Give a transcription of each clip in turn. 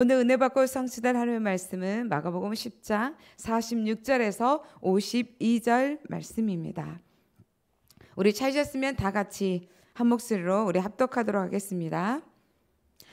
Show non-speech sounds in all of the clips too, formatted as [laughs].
오늘 은혜 받고 성취된 하루의 말씀은 마가복음 10장 46절에서 52절 말씀입니다. 우리 찾으셨으면 다 같이 한 목소리로 우리 합독하도록 하겠습니다.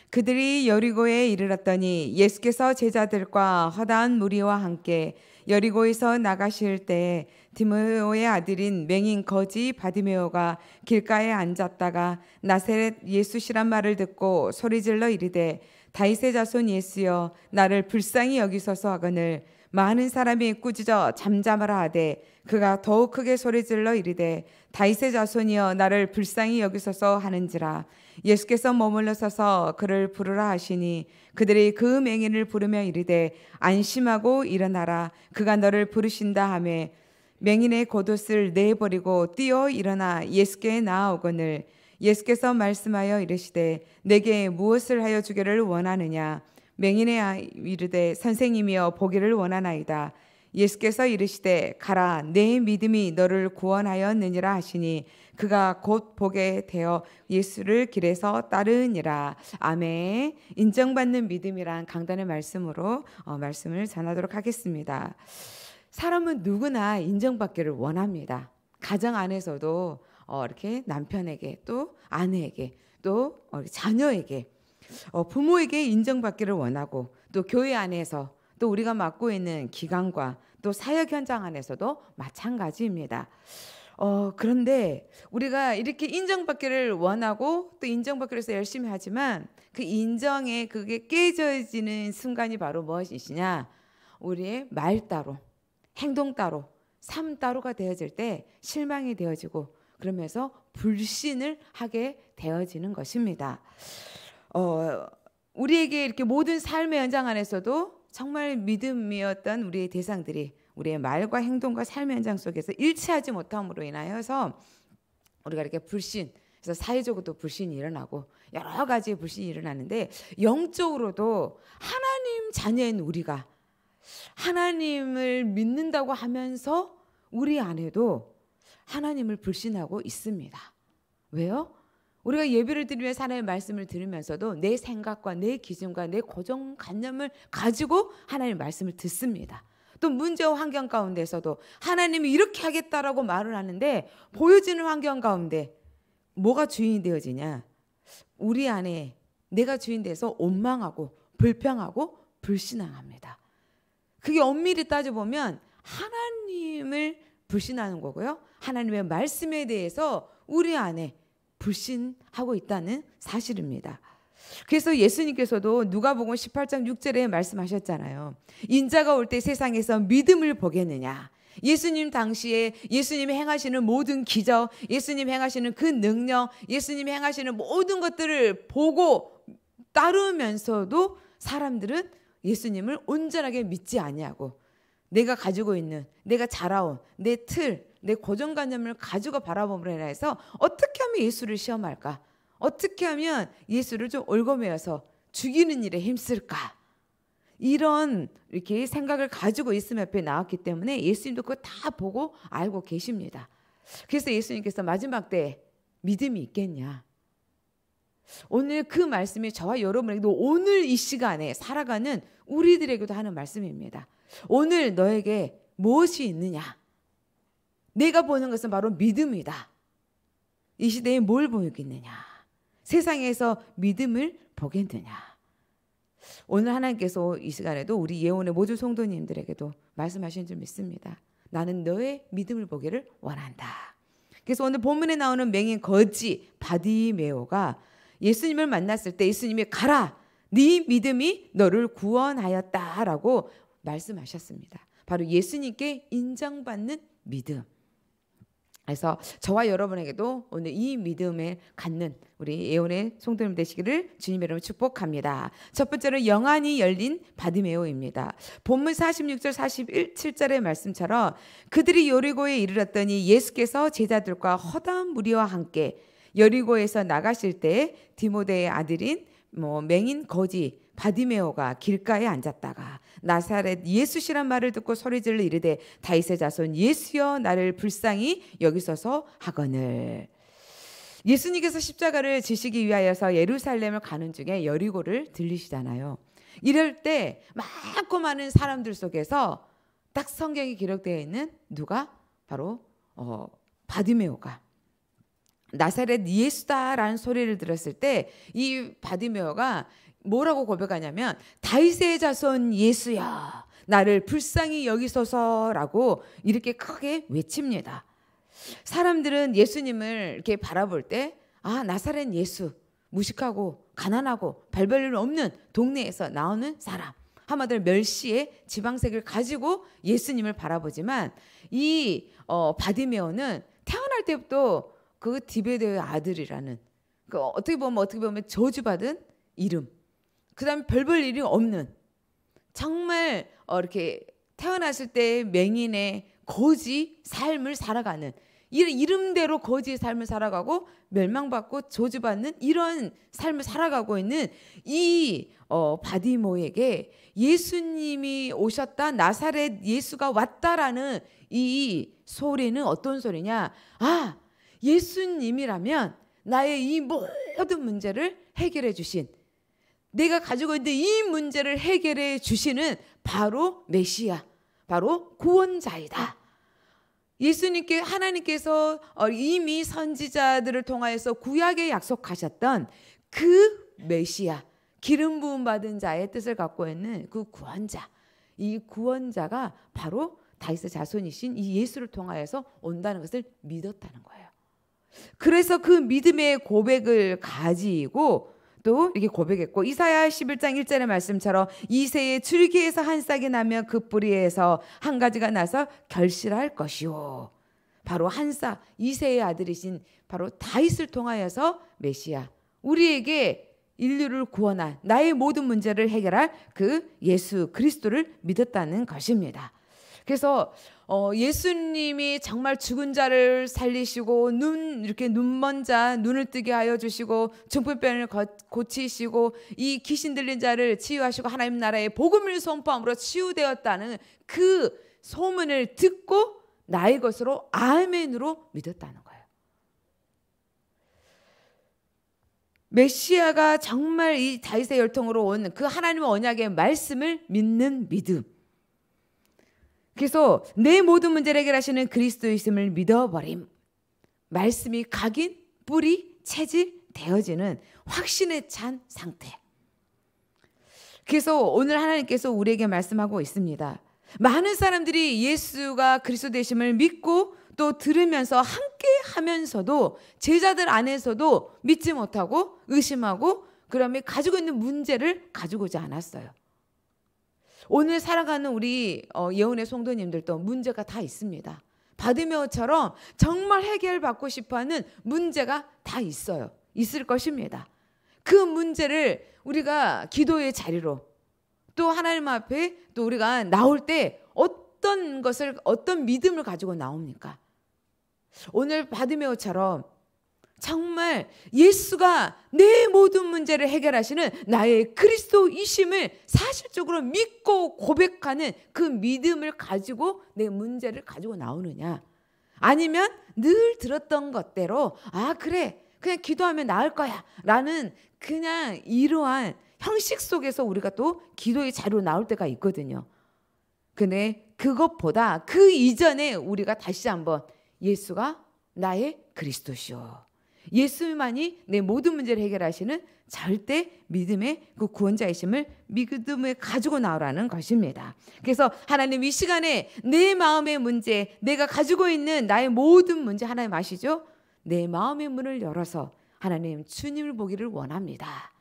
그들이 여리고에 이르렀더니 예수께서 제자들과 허다한 무리와 함께 여리고에서 나가실 때 디모의 아들인 맹인 거지 바디메오가 길가에 앉았다가 나세렛 예수시란 말을 듣고 소리질러 이르되 다윗의 자손 예수여 나를 불쌍히 여기소서 하거늘 많은 사람이 꾸짖어 잠잠하라 하되 그가 더욱 크게 소리질러 이르되 다윗의 자손이여 나를 불쌍히 여기소서 하는지라 예수께서 머물러 서서 그를 부르라 하시니 그들이 그 맹인을 부르며 이르되 안심하고 일어나라 그가 너를 부르신다 하매 맹인의 겉옷을 내버리고 뛰어 일어나 예수께 나아오거늘 예수께서 말씀하여 이르시되 내게 무엇을 하여 주기를 원하느냐 맹인의 아, 이르되 선생님이여 보기를 원하나이다 예수께서 이르시되 가라 내 믿음이 너를 구원하였느니라 하시니 그가 곧 보게 되어 예수를 길에서 따르니라 아멘 인정받는 믿음이란 강단의 말씀으로 어, 말씀을 전하도록 하겠습니다 사람은 누구나 인정받기를 원합니다 가정 안에서도 어, 이렇게 남편에게 또 아내에게 또 어, 자녀에게 어, 부모에게 인정받기를 원하고 또 교회 안에서 또 우리가 맡고 있는 기관과 또 사역 현장 안에서도 마찬가지입니다. 어, 그런데 우리가 이렇게 인정받기를 원하고 또 인정받기 위해서 열심히 하지만 그 인정에 그게 깨져지는 순간이 바로 무엇이시냐? 우리의 말 따로, 행동 따로, 삶 따로가 되어질 때 실망이 되어지고 그러면서 불신을 하게 되어지는 것입니다. 어, 우리에게 이렇게 모든 삶의 현장 안에서도 정말 믿음이었던 우리의 대상들이 우리의 말과 행동과 삶의 현장 속에서 일치하지 못함으로 인하여서 우리가 이렇게 불신, 그래서 사회적으로도 불신이 일어나고 여러 가지 불신이 일어나는데 영적으로도 하나님 자녀인 우리가 하나님을 믿는다고 하면서 우리 안에도 하나님을 불신하고 있습니다. 왜요? 우리가 예배를 드리면 하나님의 말씀을 들으면서도 내 생각과 내 기준과 내 고정관념을 가지고 하나님의 말씀을 듣습니다. 또 문제와 환경 가운데서도 하나님이 이렇게 하겠다라고 말을 하는데 보여지는 환경 가운데 뭐가 주인이 되어지냐? 우리 안에 내가 주인 돼서 원망하고 불평하고 불신앙합니다. 그게 엄밀히 따져보면 하나님을 불신하는 거고요. 하나님의 말씀에 대해서 우리 안에 불신하고 있다는 사실입니다. 그래서 예수님께서도 누가복음 18장 6절에 말씀하셨잖아요. 인자가 올 때 세상에서 믿음을 보겠느냐. 예수님 당시에 예수님 행하시는 모든 기적, 예수님 행하시는 그 능력, 예수님 행하시는 모든 것들을 보고 따르면서도 사람들은 예수님을 온전하게 믿지 아니하고 내가 가지고 있는 내가 자라온 내 틀, 내 고정관념을 가지고 바라보라 해서 어떻게 하면 예수를 시험할까? 어떻게 하면 예수를 좀 올거매어서 죽이는 일에 힘쓸까? 이런 이렇게 생각을 가지고 있음 앞에 나왔기 때문에 예수님도 그거 다 보고 알고 계십니다. 그래서 예수님께서 마지막 때 믿음이 있겠냐? 오늘 그 말씀이 저와 여러분에게도 오늘 이 시간에 살아가는 우리들에게도 하는 말씀입니다. 오늘 너에게 무엇이 있느냐? 내가 보는 것은 바로 믿음이다. 이 시대에 뭘보겠느냐 세상에서 믿음을 보겠느냐? 오늘 하나님께서 이 시간에도 우리 예언의 모든 성도님들에게도 말씀하신 줄 믿습니다. 나는 너의 믿음을 보기를 원한다. 그래서 오늘 본문에 나오는 맹인 거지 바디메오가 예수님을 만났을 때 예수님이 가라 네 믿음이 너를 구원하였다라고 말씀하셨습니다. 바로 예수님께 인정받는 믿음. 그래서 저와 여러분에게도 오늘 이 믿음에 갖는 우리 예언의 송도님 되시기를 주님의 이름으로 축복합니다. 첫 번째로 영안이 열린 바디메오입니다. 본문 46절 47절의 말씀처럼 그들이 요리고에 이르렀더니 예수께서 제자들과 허다한 무리와 함께 여리고에서 나가실 때 디모데의 아들인 뭐 맹인 거지 바디메어가 길가에 앉았다가 나사렛 예수시란 말을 듣고 소리질러 이르되 다이세 자손 예수여 나를 불쌍히 여기소서 하거늘 예수님께서 십자가를 지시기 위하여서 예루살렘을 가는 중에 여리고를 들리시잖아요. 이럴 때 많고 많은 사람들 속에서 딱성경이 기록되어 있는 누가 바로 어, 바디메오가 나사렛 예수다라는 소리를 들었을 때 이 바디메어가 뭐라고 고백하냐면 다윗의 자손 예수야 나를 불쌍히 여기소서라고 이렇게 크게 외칩니다. 사람들은 예수님을 이렇게 바라볼 때 아, 나사렛 예수 무식하고 가난하고 별별일 없는 동네에서 나오는 사람 하마들 멸시의 지방색을 가지고 예수님을 바라보지만 이 어, 바디메어는 태어날 때부터 그 디베데의 아들이라는 그 어떻게 보면 어떻게 보면 저주받은 이름. 그다음에 별 볼 일이 없는 정말 어, 이렇게 태어났을 때 맹인의 거지 삶을 살아가는 이런 이름대로 거지의 삶을 살아가고 멸망받고 저주받는 이런 삶을 살아가고 있는 이 어, 바디모에게 예수님이 오셨다 나사렛 예수가 왔다라는 이 소리는 어떤 소리냐? 아 예수님이라면 나의 이 모든 문제를 해결해 주신 내가 가지고 있는 이 문제를 해결해 주시는 바로 메시아, 바로 구원자이다. 예수님께 하나님께서 어, 이미 선지자들을 통하여서 구약에 약속하셨던 그 메시아, 기름 부음 받은 자의 뜻을 갖고 있는 그 구원자, 이 구원자가 바로 다이스 자손이신 이 예수를 통하여서 온다는 것을 믿었다는 거예요. 그래서 그 믿음의 고백을 가지고 또 이렇게 고백했고 이사야 11장 1절의 말씀처럼 이세의 줄기에서 한 싹이 나면그 뿌리에서 한 가지가 나서 결실할 것이오. 바로 한 싹, 이세의 아들이신 바로 다윗을 통하여서 메시아, 우리에게 인류를 구원한 나의 모든 문제를 해결할 그 예수 그리스도를 믿었다는 것입니다. 그래서 어, 예수님이 정말 죽은 자를 살리시고 눈 이렇게 눈먼 자 눈을 뜨게 하여 주시고 중풍병을 고치시고 이 귀신 들린 자를 치유하시고 하나님 나라의 복음을 선포함으로 치유되었다는 그 소문을 듣고 나의 것으로 아멘으로 믿었다는 거예요. 메시아가 정말 이 다윗의 열통으로 온 그 하나님의 언약의 말씀을 믿는 믿음. 그래서 내 모든 문제를 해결하시는 그리스도이심을 믿어버림. 말씀이 각인, 뿌리, 체질, 되어지는 확신에 찬 상태. 그래서 오늘 하나님께서 우리에게 말씀하고 있습니다. 많은 사람들이 예수가 그리스도 되심을 믿고 또 들으면서 함께 하면서도 제자들 안에서도 믿지 못하고 의심하고 그러면 가지고 있는 문제를 가지고 오지 않았어요. 오늘 살아가는 우리 예언의 어, 송도님들도 문제가 다 있습니다. 바디메어처럼 정말 해결받고 싶어하는 문제가 다 있어요. 있을 것입니다. 그 문제를 우리가 기도의 자리로 또 하나님 앞에 또 우리가 나올 때 어떤 것을 어떤 믿음을 가지고 나옵니까? 오늘 바디메어처럼 정말 예수가 내 모든 문제를 해결하시는 나의 그리스도이심을 사실적으로 믿고 고백하는 그 믿음을 가지고 내 문제를 가지고 나오느냐. 아니면 늘 들었던 것대로, 아, 그래. 그냥 기도하면 나을 거야. 라는 그냥 이러한 형식 속에서 우리가 또 기도의 자료 나올 때가 있거든요. 근데 그것보다 그 이전에 우리가 다시 한번 예수가 나의 그리스도시오. 예수만이 내 모든 문제를 해결하시는 절대 믿음의 그 구원자이심을 믿음에 가지고 나오라는 것입니다. 그래서 하나님 이 시간에 내 마음의 문제, 내가 가지고 있는 나의 모든 문제 하나님 아시죠? 내 마음의 문을 열어서 하나님 주님을 보기를 원합니다.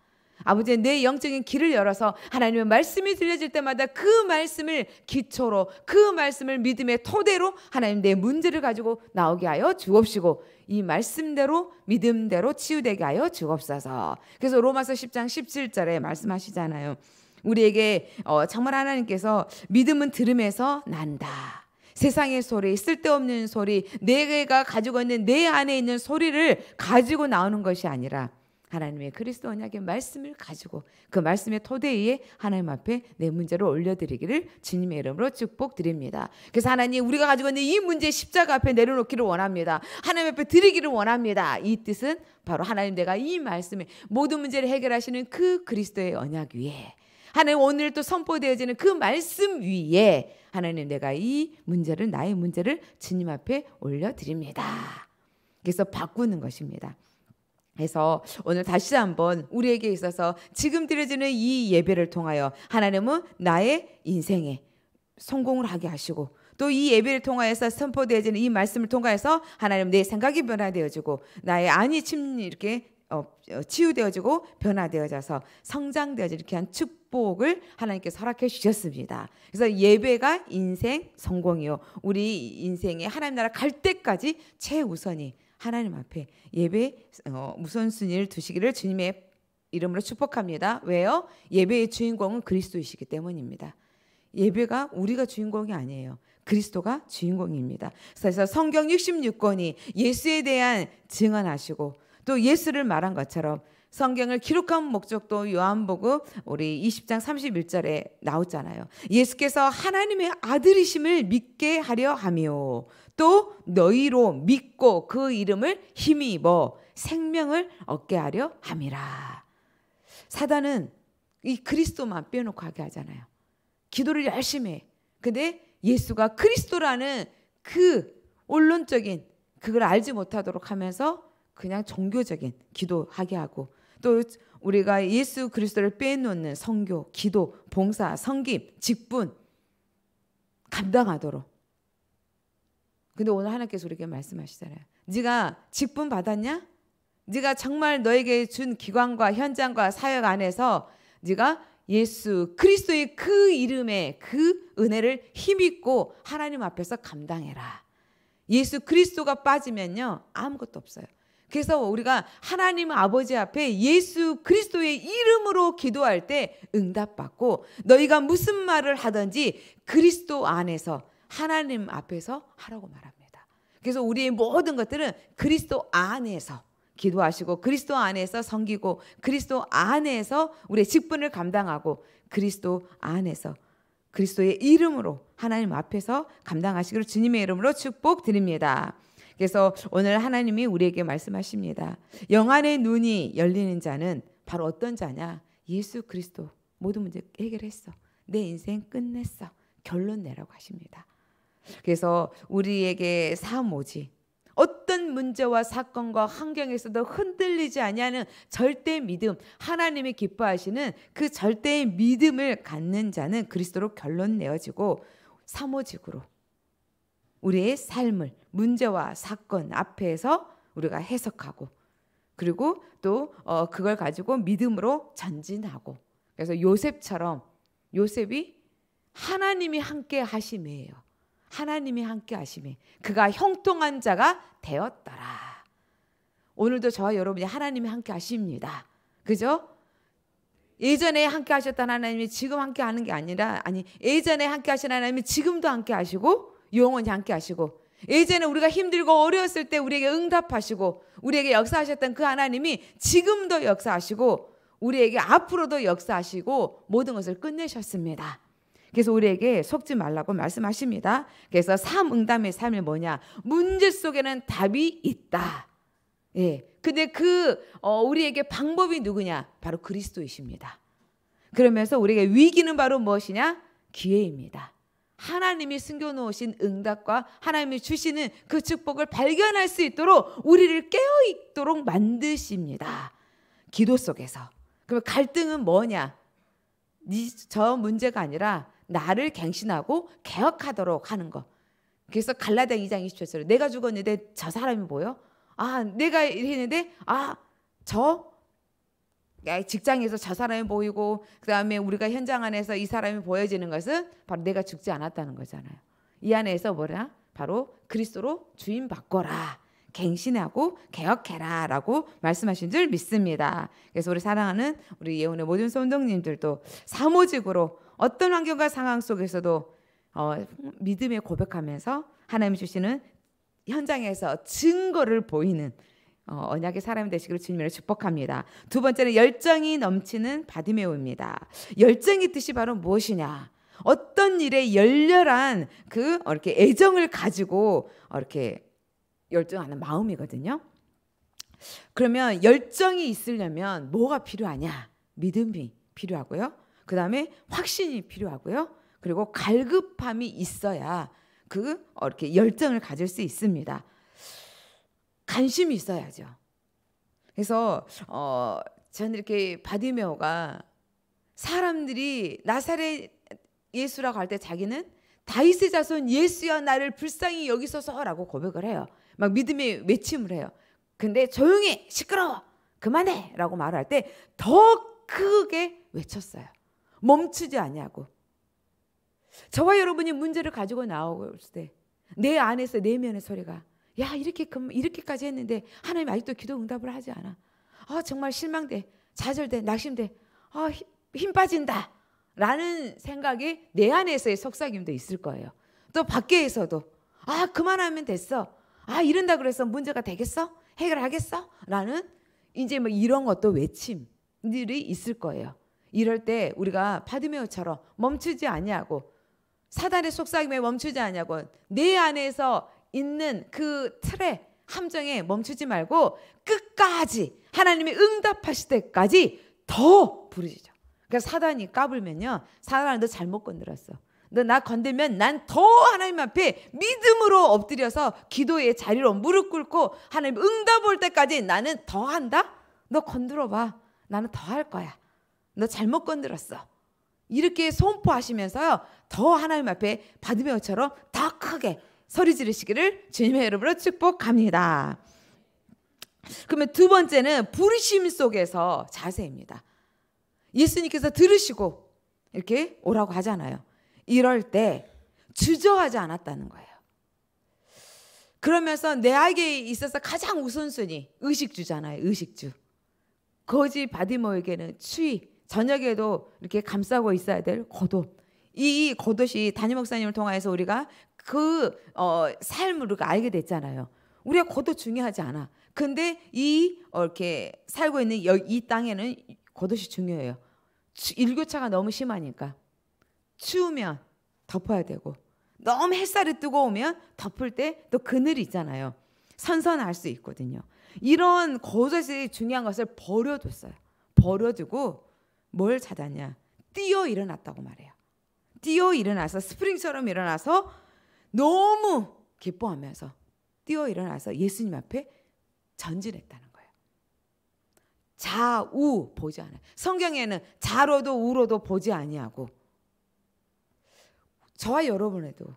아버지 내 영적인 길을 열어서 하나님의 말씀이 들려질 때마다 그 말씀을 기초로 그 말씀을 믿음의 토대로 하나님 내 문제를 가지고 나오게 하여 주옵시고 이 말씀대로 믿음대로 치유되게 하여 주옵소서. 그래서 로마서 10장 17절에 말씀하시잖아요. 우리에게 어, 정말 하나님께서 믿음은 들음에서 난다. 세상의 소리, 쓸데없는 소리, 내가 가지고 있는 내 안에 있는 소리를 가지고 나오는 것이 아니라 하나님의 그리스도 언약의 말씀을 가지고 그 말씀의 토대 위에 하나님 앞에 내 문제를 올려드리기를 주님의 이름으로 축복드립니다. 그래서 하나님 우리가 가지고 있는 이 문제 십자가 앞에 내려놓기를 원합니다. 하나님 앞에 드리기를 원합니다. 이 뜻은 바로 하나님 내가 이 말씀에 모든 문제를 해결하시는 그 그리스도의 언약 위에 하나님 오늘 또 선포되어지는 그 말씀 위에 하나님 내가 이 문제를 나의 문제를 주님 앞에 올려드립니다. 그래서 바꾸는 것입니다. 그래서 오늘 다시 한번 우리에게 있어서 지금 드려지는 이 예배를 통하여 하나님은 나의 인생에 성공을 하게 하시고 또 이 예배를 통하여서 선포되어지는 이 말씀을 통하여서 하나님 내 생각이 변화되어지고 나의 안이 침 이렇게 어, 어, 치유되어지고 변화되어져서 성장되어지 이렇게 한 축복을 하나님께 설악해 주셨습니다. 그래서 예배가 인생 성공이요. 우리 인생에 하나님 나라 갈 때까지 최우선이 하나님 앞에 예배 어, 우선순위를 두시기를 주님의 이름으로 축복합니다. 왜요? 예배의 주인공은 그리스도이시기 때문입니다. 예배가 우리가 주인공이 아니에요. 그리스도가 주인공입니다. 그래서 성경 66권이 예수에 대한 증언하시고 또 예수를 말한 것처럼 성경을 기록한 목적도 요한복음 우리 20장 31절에 나오잖아요 예수께서 하나님의 아들이심을 믿게 하려 하며 또 너희로 믿고 그 이름을 힘입어 생명을 얻게 하려 함이라. 사단은 이 그리스도만 빼놓고 하게 하잖아요. 기도를 열심히 해. 근데 예수가 그리스도라는 그 원론적인 그걸 알지 못하도록 하면서 그냥 종교적인 기도하게 하고 또 우리가 예수 그리스도를 빼놓는 성교, 기도, 봉사, 성김, 직분 감당하도록. 근데 오늘 하나님께서 우리에게 말씀하시잖아요. 네가 직분 받았냐? 네가 정말 너에게 준 기관과 현장과 사역 안에서 네가 예수 그리스도의 그이름에그 은혜를 힘입고 하나님 앞에서 감당해라. 예수 그리스도가 빠지면요 아무것도 없어요. 그래서 우리가 하나님 아버지 앞에 예수 그리스도의 이름으로 기도할 때 응답받고 너희가 무슨 말을 하든지 그리스도 안에서 하나님 앞에서 하라고 말합니다. 그래서 우리의 모든 것들은 그리스도 안에서 기도하시고 그리스도 안에서 섬기고 그리스도 안에서 우리의 직분을 감당하고 그리스도 안에서 그리스도의 이름으로 하나님 앞에서 감당하시기를 주님의 이름으로 축복드립니다. 그래서 오늘 하나님이 우리에게 말씀하십니다. 영안의 눈이 열리는 자는 바로 어떤 자냐? 예수 그리스도 모든 문제 해결했어. 내 인생 끝냈어. 결론 내라고 하십니다. 그래서 우리에게 사모지 어떤 문제와 사건과 환경에서도 흔들리지 아니하는 절대 믿음, 하나님이 기뻐하시는 그 절대의 믿음을 갖는 자는 그리스도로 결론 내어지고 사모직으로 우리의 삶을 문제와 사건 앞에서 우리가 해석하고 그리고 또 어, 그걸 가지고 믿음으로 전진하고 그래서 요셉처럼 요셉이 하나님이 함께 하심이에요. 하나님이 함께 하심이 그가 형통한 자가 되었더라. 오늘도 저와 여러분이 하나님이 함께 하십니다. 그죠? 예전에 함께 하셨던 하나님이 지금 함께 하는 게 아니라 아니 예전에 함께 하신 하나님이 지금도 함께 하시고 영원히 함께 하시고 예전에 우리가 힘들고 어려웠을 때 우리에게 응답하시고 우리에게 역사하셨던 그 하나님이 지금도 역사하시고 우리에게 앞으로도 역사하시고 모든 것을 끝내셨습니다. 그래서 우리에게 속지 말라고 말씀하십니다. 그래서 삼응담의 삶이 뭐냐? 문제 속에는 답이 있다. 예. 근데 그 어, 우리에게 방법이 누구냐? 바로 그리스도이십니다. 그러면서 우리에게 위기는 바로 무엇이냐? 기회입니다. 하나님이 숨겨놓으신 응답과 하나님이 주시는 그 축복을 발견할 수 있도록 우리를 깨어 있도록 만드십니다. 기도 속에서. 그럼 갈등은 뭐냐? 저 문제가 아니라 나를 갱신하고 개혁하도록 하는 거. 그래서 갈라디아 2장 27절 내가 죽었는데 저 사람이 뭐요? 아, 내가 이랬는데 아, 저 직장에서 저 사람이 보이고 그다음에 우리가 현장 안에서 이 사람이 보여지는 것은 바로 내가 죽지 않았다는 거잖아요. 이 안에서 뭐냐 바로 그리스도로 주인 바꿔라. 갱신하고 개혁해라라고 말씀하신 줄 믿습니다. 그래서 우리 사랑하는 우리 예원의 모든 선동님들도 사무직으로 어떤 환경과 상황 속에서도 어, 믿음에 고백하면서 하나님 주시는 현장에서 증거를 보이는 어, 언약의 사람 되시기를 주님으 축복합니다. 두 번째는 열정이 넘치는 바디메오입니다. 열정의 뜻이 바로 무엇이냐? 어떤 일에 열렬한 그 어, 이렇게 애정을 가지고 어, 이렇게 열정하는 마음이거든요. 그러면 열정이 있으려면 뭐가 필요하냐? 믿음이 필요하고요. 그 다음에 확신이 필요하고요. 그리고 갈급함이 있어야 그 이렇게 열정을 가질 수 있습니다. 관심이 있어야죠. 그래서 어, 저는 이렇게 바디메어가 사람들이 나사렛 예수라고 할 때 자기는 다이의 자손 예수야 나를 불쌍히 여기소서라고 고백을 해요. 막 믿음의 외침을 해요. 근데 조용히 시끄러워 그만해라고 말할 때 더 크게 외쳤어요. 멈추지 아니하고. 저와 여러분이 문제를 가지고 나오고 있을 때 내 안에서 내면의 소리가 야 이렇게 이렇게까지 했는데 하나님 아직도 기도 응답을 하지 않아. 아 정말 실망돼, 좌절돼, 낙심돼, 아힘 빠진다. 라는 생각이 내 안에서의 속삭임도 있을 거예요. 또밖에서도아 그만하면 됐어. 아 이런다 그래서 문제가 되겠어? 해결하겠어? 라는 이제 뭐 이런 것도 외침들이 있을 거예요. 이럴 때 우리가 파드메오처럼 멈추지 아니하고 사단의 속삭임에 멈추지 아니하고 내 안에서 있는 그 틀에 함정에 멈추지 말고 끝까지 하나님이 응답하실 때까지 더 부르시죠. 그러니까 사단이 까불면요. 사단아 너 잘못 건드렸어. 너 나 건들면 난 더 하나님 앞에 믿음으로 엎드려서 기도의 자리로 무릎 꿇고 하나님 응답 올 때까지 나는 더 한다? 너 건드려 봐. 나는 더 할 거야. 너 잘못 건드렸어. 이렇게 선포하시면서요. 더 하나님 앞에 바디메처럼더 크게 소리 지르시기를 주님의 이름으로 축복합니다. 그러면 두 번째는 부르심 속에서 자세입니다. 예수님께서 들으시고 이렇게 오라고 하잖아요. 이럴 때 주저하지 않았다는 거예요. 그러면서 내에게 있어서 가장 우선순위 의식주잖아요. 의식주. 거지 바디모에게는 추위, 저녁에도 이렇게 감싸고 있어야 될 겉옷. 이 겉옷이 단임 목사님을 통하여서 우리가 그 어, 삶을 우리가 알게 됐잖아요. 우리가 겉옷 중요하지 않아. 근데 이 어, 이렇게 살고 있는 이 땅에는 겉옷이 중요해요. 일교차가 너무 심하니까 추우면 덮어야 되고 너무 햇살이 뜨거우면 덮을 때 또 그늘이 있잖아요. 선선할 수 있거든요. 이런 거짓이 중요한 것을 버려뒀어요. 버려두고 뭘 찾았냐? 뛰어 일어났다고 말해요. 뛰어 일어나서 스프링처럼 일어나서 너무 기뻐하면서 뛰어 일어나서 예수님 앞에 전진했다는 거예요. 좌우 보지 않아요. 성경에는 좌로도 우로도 보지 아니하고 저와 여러분에도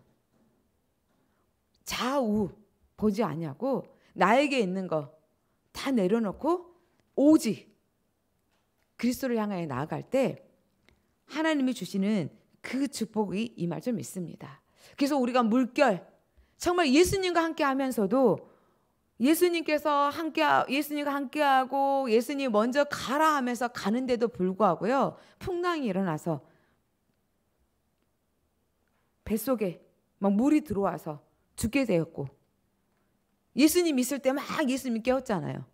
좌우 보지 아니하고 나에게 있는 거 다 내려놓고 오직 그리스도를 향하 나아갈 때 하나님이 주시는 그 축복이 임할 줄 믿습니다. 그래서 우리가 물결 정말 예수님과 함께 하면서도 예수님께서 함께 예수님과 함께하고 예수님 먼저 가라 하면서 가는데도 불구하고요 풍랑이 일어나서 뱃속에 막 물이 들어와서 죽게 되었고 예수님 있을 때 막 예수님 깨웠잖아요.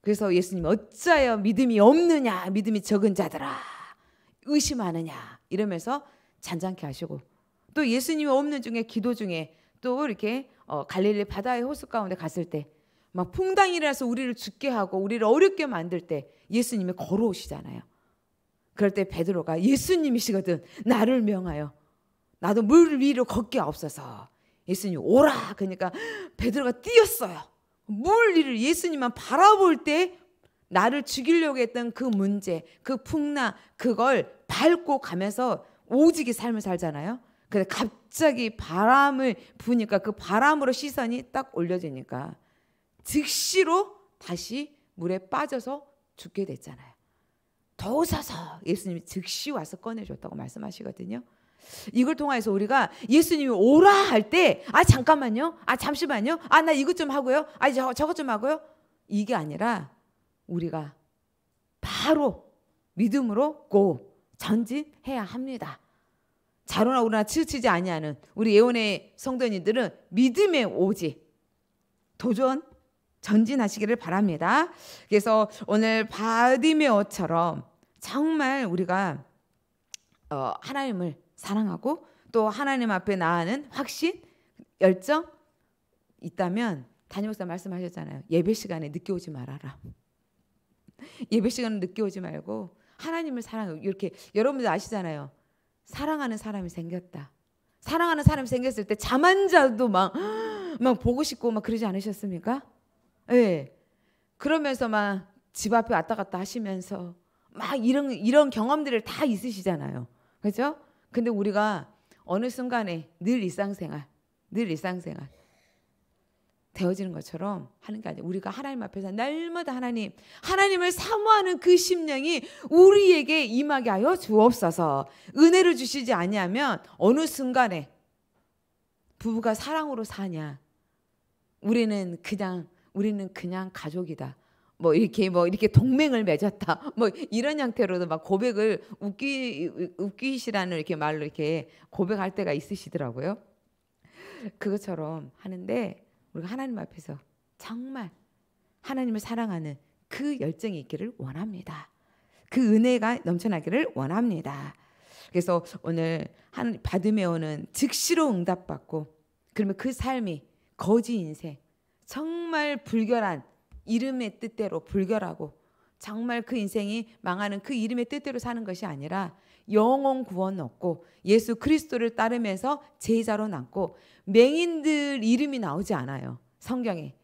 그래서 예수님 어찌하여 믿음이 없느냐 믿음이 적은 자들아 의심하느냐 이러면서 잔잔케 하시고 또 예수님이 없는 중에 기도 중에 또 이렇게 어, 갈릴리 바다의 호수 가운데 갔을 때 막 풍당이라서 우리를 죽게 하고 우리를 어렵게 만들 때 예수님이 걸어오시잖아요. 그럴 때 베드로가 예수님이시거든 나를 명하여 나도 물 위로 걷게 없어서 예수님 오라 그러니까 베드로가 뛰었어요. 물 위를 예수님만 바라볼 때 나를 죽이려고 했던 그 문제, 그 풍랑 그걸 밟고 가면서 오직이 삶을 살잖아요. 근데 갑자기 바람을 부니까 그 바람으로 시선이 딱 올려지니까 즉시로 다시 물에 빠져서 죽게 됐잖아요. 도서서 예수님이 즉시 와서 꺼내줬다고 말씀하시거든요. 이걸 통해서 우리가 예수님이 오라 할 때, 아, 잠깐만요. 아, 잠시만요. 아, 나 이것 좀 하고요. 아, 저, 저것 좀 하고요. 이게 아니라 우리가 바로 믿음으로 고. 전진해야 합니다. 자로나 오나 치우치지 아니하는 우리 예언의 성도님들은 믿음의 오지 도전 전진하시기를 바랍니다. 그래서 오늘 바디메어처럼 정말 우리가 어, 하나님을 사랑하고 또 하나님 앞에 나아는 확신, 열정 있다면 단임 목사 말씀하셨잖아요. 예배 시간에 늦게 오지 말아라. 예배 시간은 늦게 오지 말고 하나님을 사랑하고 이렇게 여러분들 아시잖아요. 사랑하는 사람이 생겼다. 사랑하는 사람이 생겼을 때자만 자도 막, [gasps] 막 보고 싶고 막 그러지 않으셨습니까? 예. 네. 그러면서 막 집 앞에 왔다 갔다 하시면서 막 이런, 이런 경험들을 다 있으시잖아요. 그죠? 근데 우리가 어느 순간에 늘 일상생활, 늘 일상생활. 되어지는 것처럼 하는 게아니라 우리가 하나님 앞에서 날마다 하나님, 하나님을 사모하는 그 심령이 우리에게 임하게 하여 주옵소서. 은혜를 주시지 아니하면 어느 순간에 부부가 사랑으로 사냐? 우리는 그냥 우리는 그냥 가족이다. 뭐 이렇게 뭐 이렇게 동맹을 맺었다. [laughs] 뭐 이런 형태로도 막 고백을 웃기 웃기시라는 이렇게 말로 이렇게 고백할 때가 있으시더라고요. 그것처럼 하는데 우리가 하나님 앞에서 정말 하나님을 사랑하는 그 열정이 있기를 원합니다. 그 은혜가 넘쳐나기를 원합니다. 그래서 오늘 한 받으며 오는 즉시로 응답받고 그러면 그 삶이 거지 인생 정말 불결한 이름의 뜻대로 불결하고 정말 그 인생이 망하는 그 이름의 뜻대로 사는 것이 아니라 영원 구원 얻고 예수 그리스도를 따르면서 제자로 남고 맹인들 이름이 나오지 않아요. 성경에.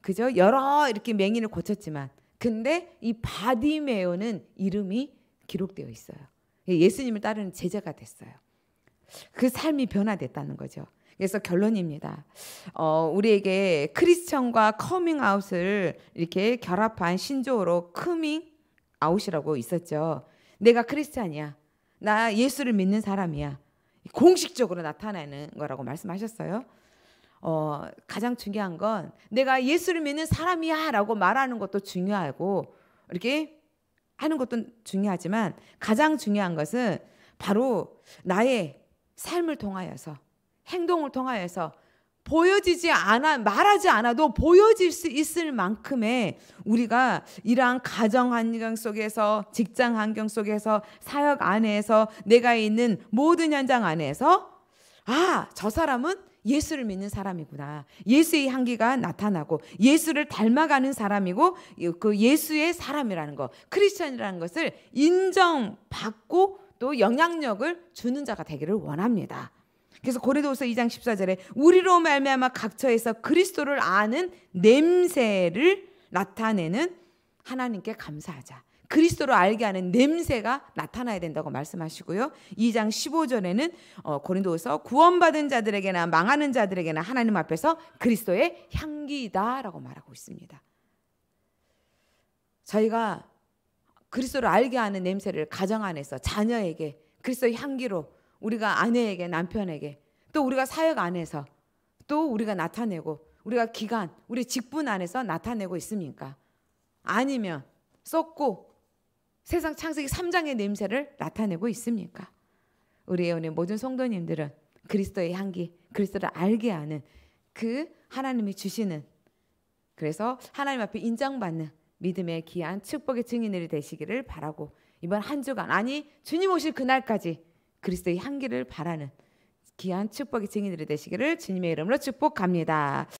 그죠? 여러 이렇게 맹인을 고쳤지만 근데 이 바디메오는 이름이 기록되어 있어요. 예수님을 따르는 제자가 됐어요. 그 삶이 변화됐다는 거죠. 그래서 결론입니다. 어, 우리에게 크리스천과 커밍아웃을 이렇게 결합한 신조어로 커밍아웃이라고 있었죠. 내가 크리스천이야 나 예수를 믿는 사람이야. 공식적으로 나타내는 거라고 말씀하셨어요. 어, 가장 중요한 건 내가 예수를 믿는 사람이야 라고 말하는 것도 중요하고 이렇게 하는 것도 중요하지만 가장 중요한 것은 바로 나의 삶을 통하여서 행동을 통하여서 보여지지 않아 말하지 않아도 보여질 수 있을 만큼의 우리가 이러한 가정 환경 속에서 직장 환경 속에서 사역 안에서 내가 있는 모든 현장 안에서 아, 저 사람은 예수를 믿는 사람이구나. 예수의 향기가 나타나고 예수를 닮아가는 사람이고 그 예수의 사람이라는 것, 크리스천이라는 것을 인정받고 또 영향력을 주는 자가 되기를 원합니다. 그래서 고린도후서 2장 14절에 우리로 말미암아 각처에서 그리스도를 아는 냄새를 나타내는 하나님께 감사하자. 그리스도를 알게 하는 냄새가 나타나야 된다고 말씀하시고요. 2장 15절에는 어, 고린도서 구원받은 자들에게나 망하는 자들에게나 하나님 앞에서 그리스도의 향기다라고 말하고 있습니다. 저희가 그리스도를 알게 하는 냄새를 가정 안에서 자녀에게 그리스도의 향기로 우리가 아내에게 남편에게 또 우리가 사역 안에서 또 우리가 나타내고 우리가 기간 우리 직분 안에서 나타내고 있습니까? 아니면 썩고 세상 창세기 3장의 냄새를 나타내고 있습니까? 우리 예언의 모든 성도님들은 그리스도의 향기, 그리스도를 알게 하는 그 하나님이 주시는 그래서 하나님 앞에 인정받는 믿음의 귀한 축복의 증인들이 되시기를 바라고 이번 한 주간 아니 주님 오실 그날까지 그리스도의 향기를 바라는 귀한 축복의 증인들이 되시기를 주님의 이름으로 축복합니다.